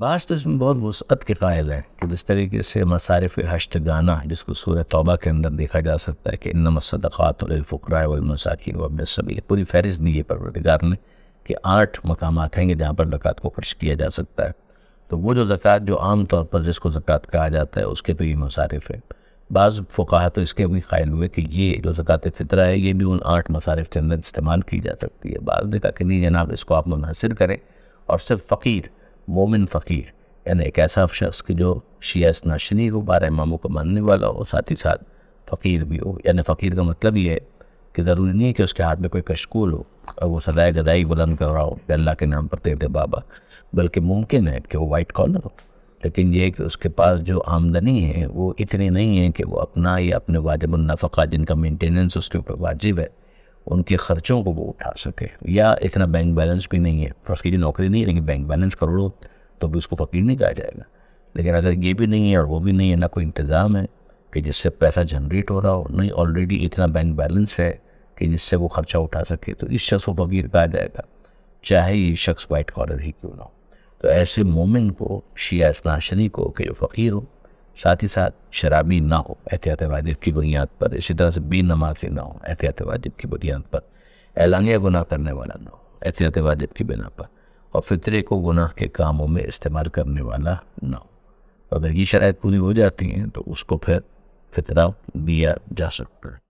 बास तो इसमें बहुत वसअत के कायल है कि जिस तरीके से मसारफ हश्त गाना जिसको सूर तौबा के अंदर देखा जा सकता है कि इन मसदात फ़ुकरा वमसाकिन वमसबी पूरी फहरिस्त दी है परवरदगार ने कि आठ मकाम हैं जहाँ पर जक़ात को खर्च किया जा सकता है तो वो जो जक़ात जो आम तौर पर जिसको जक़ात कहा जाता है उसके तो ये मसारफ है बाज़ फ़ुकाहा तो इसके भी क़ायल हुए कि ये जो ज़क़़त फ़ितर है ये भी उन आठ मसारफ के अंदर इस्तेमाल की जा सकती है बाद ने कहा कि नहीं जनाब इसको आप मुनहसर करें और सिर्फ फ़कीर मोमिन फ़कीर यानी एक ऐसा शख्स कि जो शिया नाशनी हो बारह इमामों को मानने वाला हो साथ ही साथ फ़कीर भी हो यानी फ़कीर का मतलब ये है कि ज़रूरी नहीं है कि उसके हाथ में कोई कशकूल हो और वो सदाए गदाई बुलंद कर रहा हो कि अल्लाह के नाम पर तेरे बाबा बल्कि मुमकिन है कि वो वाइट कॉलर हो लेकिन ये कि उसके पास जो आमदनी है वो इतनी नहीं है कि वो अपना या अपने वाजब नफ़ा जिनका मेंटेनेंस उसके ऊपर वाजिब है उनके खर्चों को वो उठा सके या इतना बैंक बैलेंस भी नहीं है फ़कीर नौकरी नहीं है लेकिन बैंक बैलेंस करोड़ों तो भी उसको फ़कीर नहीं कहा जाएगा लेकिन अगर ये भी नहीं है और वो भी नहीं है ना कोई इंतज़ाम है कि जिससे पैसा जनरेट हो रहा हो नहीं ऑलरेडी इतना बैंक बैलेंस है कि जिससे वो खर्चा उठा सके तो इस शख्स को फकीर कहा जाएगा चाहे ये शख्स वाइट कॉलर ही क्यों ना हो तो ऐसे मोमिन को शिया इसना को कि जो फ़कीर हो साथ ही साथ शराबी ना हो एहतियात वाजिब की बुनियाद पर इसी तरह से बी नमाजी ना हो एहतियात वाजिब की बुनियाद पर एलानिया गुनाह करने वाला ना हो एहतियात वाजिब की बिना पर और फितरे को गुनाह के कामों में इस्तेमाल करने वाला ना हो तो अगर ये शराब पूरी हो जाती हैं तो उसको फिर फितरा दिया जा सकता है